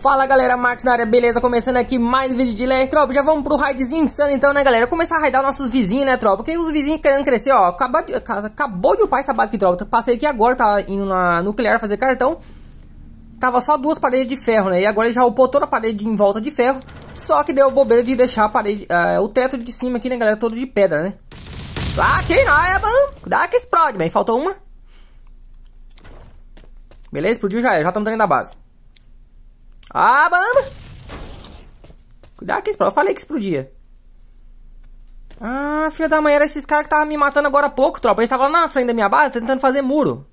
Fala galera, Max na área, beleza? Começando aqui mais um vídeo de Leste, tropa, já vamos pro raidzinho insano então, né galera? Começar a raidar nossos vizinhos, né tropa? Porque os vizinhos querendo crescer, ó, acabou de, acabou de upar essa base aqui, tropa Passei aqui agora, tava tá indo na nuclear fazer cartão Tava só duas paredes de ferro, né? E agora ele já upou toda a parede em volta de ferro Só que deu bobeira de deixar a parede, uh, o teto de cima aqui, né galera, todo de pedra, né? quem não é, mano, dá que explode, bem, faltou uma Beleza, explodiu já é, já estamos dentro da base ah, bamba! Cuidado que isso. Eu falei que explodia. Ah, filha da mãe, era esses caras que estavam me matando agora há pouco, tropa. Eles estavam lá na frente da minha base tentando fazer muro.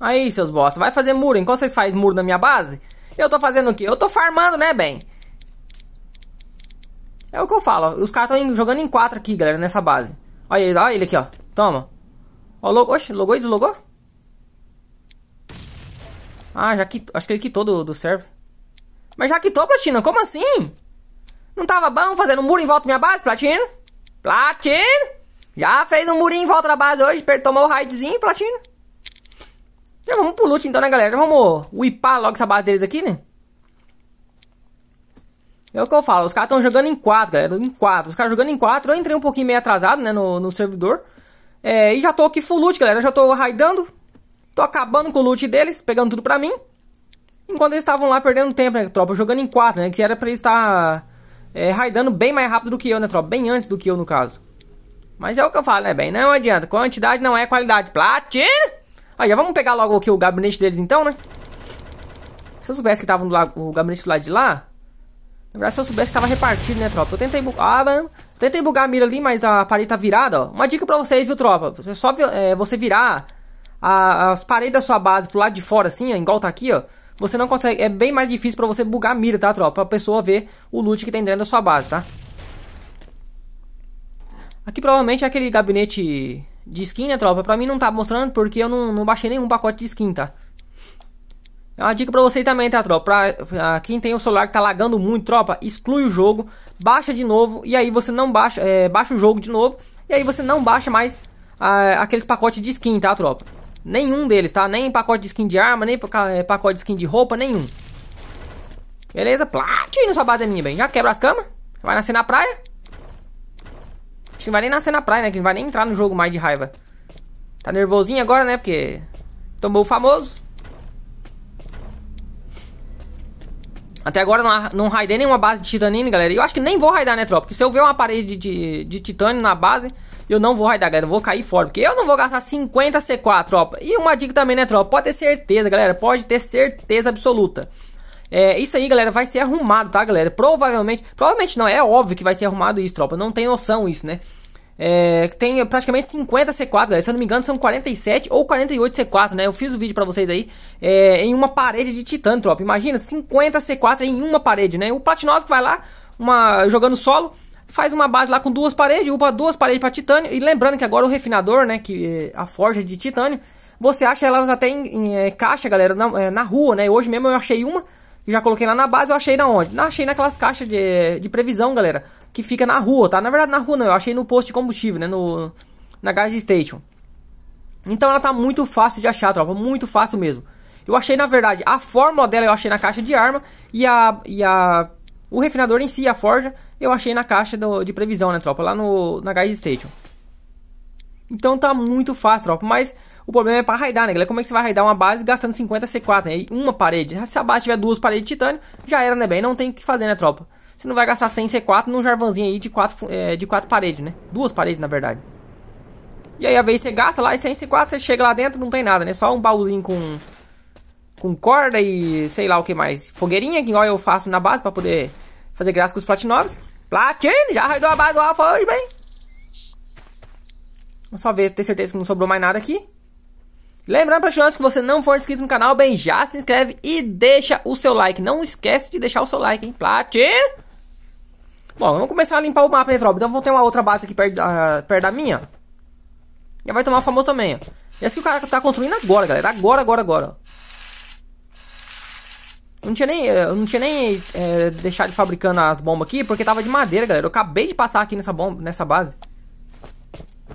Aí, seus bosta, vai fazer muro. Enquanto vocês fazem muro na minha base, eu tô fazendo o quê? Eu tô farmando, né, bem? É o que eu falo. Os caras estão jogando em quatro aqui, galera, nessa base. Olha ele, olha ele aqui, ó. Toma. Ó, logo... Oxe, logou e deslogou? Ah, já quitou. Acho que ele quitou do, do server. Mas já quitou, Platina? Como assim? Não tava bom fazendo um muro em volta da minha base, Platina? Platina? Já fez um murinho em volta da base hoje, tomou o raidzinho, Platina? Já vamos pro loot então, né, galera? Já vamos whipar logo essa base deles aqui, né? É o que eu falo, os caras estão jogando em 4, galera, em 4. Os caras jogando em 4, eu entrei um pouquinho meio atrasado, né, no, no servidor. É, e já tô aqui full loot, galera, já tô raidando. Tô acabando com o loot deles, pegando tudo pra mim. Enquanto eles estavam lá perdendo tempo, né, tropa? Jogando em 4, né? Que era pra eles estar tá, é, raidando bem mais rápido do que eu, né, tropa? Bem antes do que eu, no caso. Mas é o que eu falo, né, bem? Não adianta. Quantidade não é qualidade. Platina! Aí, já vamos pegar logo aqui o gabinete deles, então, né? Se eu soubesse que estava o gabinete do lado de lá... Na verdade, se eu soubesse que tava repartido, né, tropa? Eu tentei bugar... Ah, Tentei bugar a mira ali, mas a parede tá virada, ó. Uma dica pra vocês, viu, tropa? Você só é, você virar a, as paredes da sua base pro lado de fora, assim, ó, igual tá aqui, ó, você não consegue. É bem mais difícil pra você bugar a mira, tá, tropa? Pra pessoa ver o loot que tem dentro da sua base, tá? Aqui provavelmente é aquele gabinete de skin, né, tropa? Pra mim não tá mostrando porque eu não, não baixei nenhum pacote de skin, tá? É uma dica pra vocês também, tá, tropa? Pra, pra, quem tem o celular que tá lagando muito, tropa, exclui o jogo, baixa de novo, e aí você não baixa, é, baixa o jogo de novo, e aí você não baixa mais ah, aqueles pacotes de skin, tá, tropa? Nenhum deles, tá? Nem pacote de skin de arma, nem é, pacote de skin de roupa, nenhum. Beleza? Platino sua base minha, bem. Já quebra as camas. Vai nascer na praia. Acho que não vai nem nascer na praia, né? Que não vai nem entrar no jogo mais de raiva. Tá nervosinho agora, né? Porque tomou o famoso. Até agora não, não raidei nenhuma base de titanine, galera. E eu acho que nem vou raidar, né, tropa? Porque se eu ver uma parede de, de titânio na base, eu não vou raidar, galera. Eu vou cair fora. Porque eu não vou gastar 50 C4, tropa. E uma dica também, né, tropa? Pode ter certeza, galera. Pode ter certeza absoluta. É, isso aí, galera, vai ser arrumado, tá, galera? Provavelmente, provavelmente não, é óbvio que vai ser arrumado isso, tropa. Não tem noção isso, né? É, tem praticamente 50 C4, galera. Se eu não me engano, são 47 ou 48 C4, né? Eu fiz o vídeo pra vocês aí é, em uma parede de titã tropa. Imagina, 50 C4 em uma parede, né? O que vai lá, uma, jogando solo, faz uma base lá com duas paredes, upa duas paredes para titânio. E lembrando que agora o refinador, né? Que é a forja de titânio, você acha elas até em, em é, caixa, galera, na, é, na rua, né? Hoje mesmo eu achei uma já coloquei lá na base, eu achei na onde? não achei naquelas caixas de, de previsão, galera que fica na rua, tá? Na verdade, na rua não, eu achei no posto de combustível, né? No, na gas station. Então ela tá muito fácil de achar, tropa, muito fácil mesmo. Eu achei, na verdade, a fórmula dela eu achei na caixa de arma e a, e a o refinador em si, a forja, eu achei na caixa do, de previsão, né, tropa? Lá no, na Gas Station. Então tá muito fácil, tropa. Mas o problema é pra raidar, né, galera? Como é que você vai raidar uma base gastando 50 C4, né? E uma parede. Se a base tiver duas paredes de titânio, já era, né, bem? Não tem o que fazer, né, tropa? Você não vai gastar 100 C4 num jarvanzinho aí de quatro, é, de quatro paredes, né? Duas paredes, na verdade. E aí, a vez você gasta lá, e 100 C4, você chega lá dentro, não tem nada, né? Só um baúzinho com, com corda e sei lá o que mais. Fogueirinha, que igual eu faço na base pra poder fazer graça com os platinoves. Platine! Já arredou a base do alfa hoje, bem! Vamos só ver, ter certeza que não sobrou mais nada aqui. Lembrando para os que você não for inscrito no canal, bem, já se inscreve e deixa o seu like. Não esquece de deixar o seu like, hein? Platine! Bom, vamos começar a limpar o mapa, né, tropa? Então vamos ter uma outra base aqui perto, uh, perto da minha. E vai tomar o famoso também, ó. Essa que o cara tá construindo agora, galera. Agora, agora, agora. Não tinha nem, eu eh, não tinha nem é, deixado de fabricando as bombas aqui, porque tava de madeira, galera. Eu acabei de passar aqui nessa bomba, nessa base.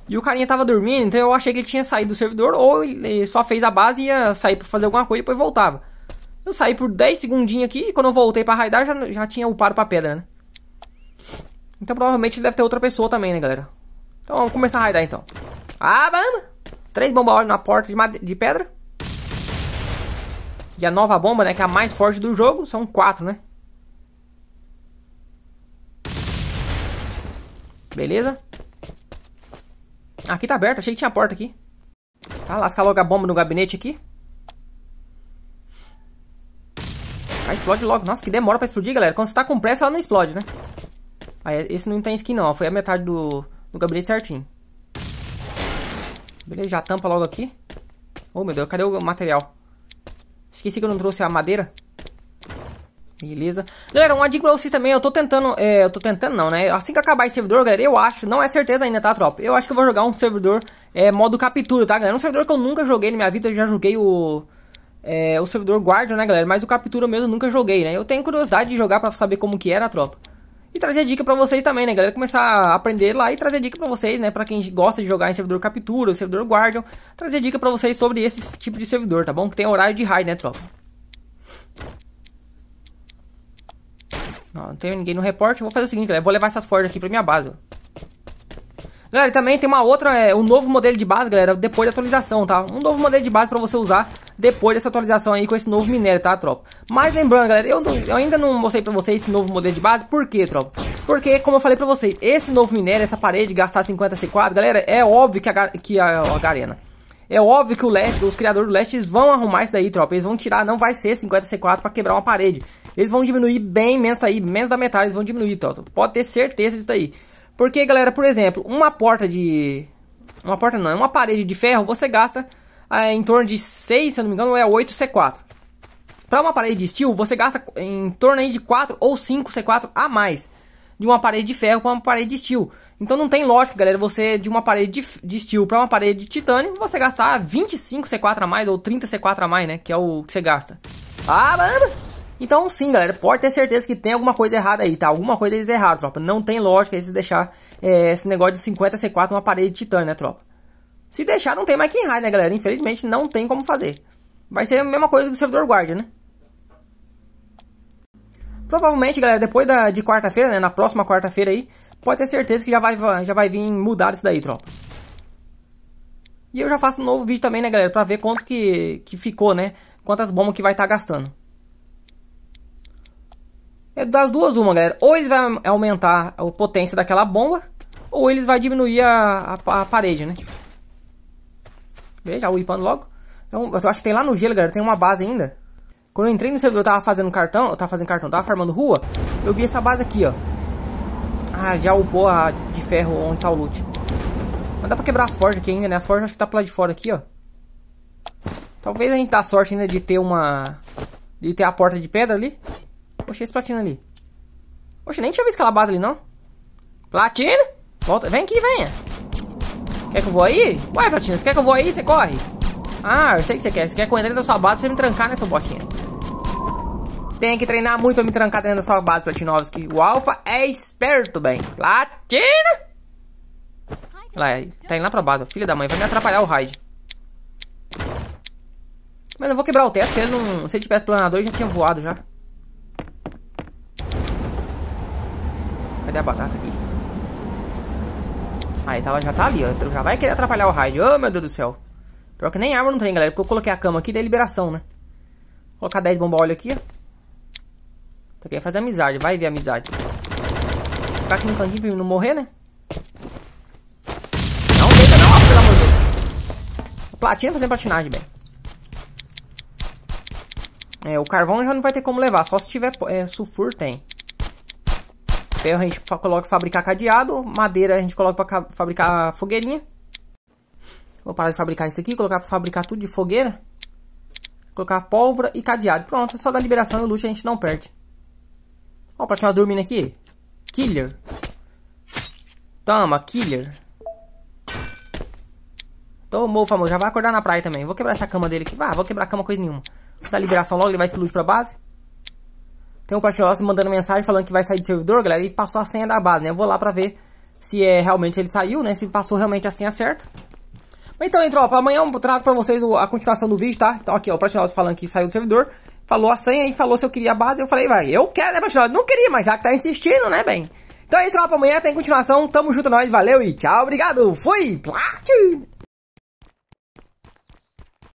E o carinha tava dormindo, então eu achei que ele tinha saído do servidor, ou ele só fez a base e ia sair pra fazer alguma coisa e depois voltava. Eu saí por 10 segundinhos aqui, e quando eu voltei pra raidar, já, já tinha upado pra pedra, né? Então provavelmente deve ter outra pessoa também, né, galera? Então vamos começar a raidar então. Ah, bamba! Três bombas na porta de, de pedra. E a nova bomba, né, que é a mais forte do jogo, são quatro, né? Beleza. Aqui tá aberto, achei que tinha porta aqui. Tá, lasca logo a bomba no gabinete aqui. Ah, explode logo. Nossa, que demora pra explodir, galera. Quando você tá com pressa, ela não explode, né? Aí, esse não tem skin não, foi a metade do, do gabinete certinho. Beleza, já tampa logo aqui. Oh, meu Deus, cadê o material? Esqueci que eu não trouxe a madeira. Beleza. Galera, uma dica pra vocês também, eu tô tentando, é, eu tô tentando não, né? Assim que acabar esse servidor, galera, eu acho, não é certeza ainda, tá, tropa? Eu acho que eu vou jogar um servidor é, modo captura, tá, galera? Um servidor que eu nunca joguei na minha vida, eu já joguei o... É, o servidor guarda, né, galera? Mas o captura mesmo eu nunca joguei, né? Eu tenho curiosidade de jogar pra saber como que era, tropa e trazer dica para vocês também, né, galera? Começar a aprender lá e trazer dica para vocês, né? Para quem gosta de jogar em servidor captura, servidor guardian, trazer dica para vocês sobre esse tipo de servidor, tá bom? Que tem horário de raid, né, tropa? Não, não tem ninguém no reporte. Vou fazer o seguinte, galera. Vou levar essas forjas aqui pra minha base, ó. Galera, também tem uma outra, é, um novo modelo de base, galera, depois da atualização, tá? Um novo modelo de base pra você usar depois dessa atualização aí com esse novo minério, tá, tropa? Mas lembrando, galera, eu, não, eu ainda não mostrei pra vocês esse novo modelo de base, por quê, tropa? Porque, como eu falei pra vocês, esse novo minério, essa parede, gastar 50 C4, galera, é óbvio que a, que a, a Garena... É óbvio que o Leste, os criadores do Leste vão arrumar isso daí, tropa. Eles vão tirar, não vai ser 50 C4 para quebrar uma parede. Eles vão diminuir bem menos aí, menos da metade eles vão diminuir, tropa. Pode ter certeza disso daí. Porque, galera, por exemplo, uma porta de... Uma porta não, é uma parede de ferro, você gasta é, em torno de 6, se eu não me engano, é 8 C4. Para uma parede de steel, você gasta em torno aí de 4 ou 5 C4 a mais de uma parede de ferro para uma parede de steel. Então não tem lógica, galera, você de uma parede de, de steel para uma parede de titânio, você gastar 25 C4 a mais ou 30 C4 a mais, né, que é o que você gasta. Ah, mano! Então sim, galera, pode ter certeza que tem alguma coisa errada aí, tá? Alguma coisa eles erraram, tropa. Não tem lógica eles deixar é, esse negócio de 50 C4 uma parede de titânio, né, tropa? Se deixar, não tem mais quem raid, né, galera? Infelizmente, não tem como fazer. Vai ser a mesma coisa do servidor guarda, né? Provavelmente, galera, depois da, de quarta-feira, né? Na próxima quarta-feira aí, pode ter certeza que já vai, já vai vir mudar isso daí, tropa. E eu já faço um novo vídeo também, né, galera? Pra ver quanto que, que ficou, né? Quantas bombas que vai estar tá gastando. É das duas uma, galera. Ou eles vão aumentar a potência daquela bomba, ou eles vão diminuir a, a, a parede, né? Veja, ipando logo. Então, eu acho que tem lá no gelo, galera, tem uma base ainda. Quando eu entrei no servidor, eu tava fazendo cartão, eu tava fazendo cartão, tava farmando rua, eu vi essa base aqui, ó. Ah, já upou a de ferro onde tá o loot. Mas dá pra quebrar as forjas aqui ainda, né? As forjas acho que tá pra lá de fora aqui, ó. Talvez a gente dá sorte ainda de ter uma... De ter a porta de pedra ali. Poxa, esse platina ali. Poxa, nem tinha visto aquela base ali, não. Platina! Volta, vem aqui, venha. Quer que eu vou aí? Ué, platina! você quer que eu vou aí? Você corre. Ah, eu sei que você quer. Você quer que eu entre dentro da sua base você me trancar, né, seu bostinha? Tem que treinar muito pra me trancar dentro da sua base, Platinovski. O Alpha é esperto, bem. Platina! Lá, tá indo lá pra base. Filha da mãe, vai me atrapalhar o raid. Mas não vou quebrar o teto. Se ele, não, se ele tivesse planador, ele já tinha voado já. Cadê a batata aqui? Mas ah, então ela já tá ali, ó. Então já vai querer atrapalhar o raid. Ô, oh, meu Deus do céu. Pior que nem arma não tem, galera. Porque eu coloquei a cama aqui, daí liberação, né? Vou colocar 10 bomba óleo aqui, ó. Tá querendo é fazer amizade. Vai ver amizade. Vou ficar aqui no cantinho pra não morrer, né? Não deita não, pelo amor de Deus. Platina fazendo platinagem, velho. É, o carvão já não vai ter como levar. Só se tiver é, sulfur, tem. Ferro então, a gente coloca fabricar cadeado. Madeira a gente coloca para fabricar fogueirinha. Vou parar de fabricar isso aqui. Colocar para fabricar tudo de fogueira. Colocar pólvora e cadeado. Pronto, só da liberação e luxo a gente não perde. Ó, o Platinum tá dormindo aqui. Killer. Toma, killer. Tomou, famoso. Já vai acordar na praia também. Vou quebrar essa cama dele aqui. Vá, vou quebrar a cama, coisa nenhuma. Vou dar liberação logo, ele vai se luz pra base. Tem um parceiro nosso mandando mensagem falando que vai sair do servidor, galera, e passou a senha da base, né? Eu vou lá pra ver se é realmente ele saiu, né? Se passou realmente a senha certa. então, entrou, ó, amanhã eu trago pra vocês a continuação do vídeo, tá? Então aqui, ó, o parceiro nosso falando que saiu do servidor, falou a senha e falou se eu queria a base. Eu falei, vai, eu quero, né, parceiro? Não queria, mas já que tá insistindo, né, bem? Então é isso, tropa. Amanhã tem continuação. Tamo junto, é nós. Valeu e tchau. Obrigado. Fui. Platinum.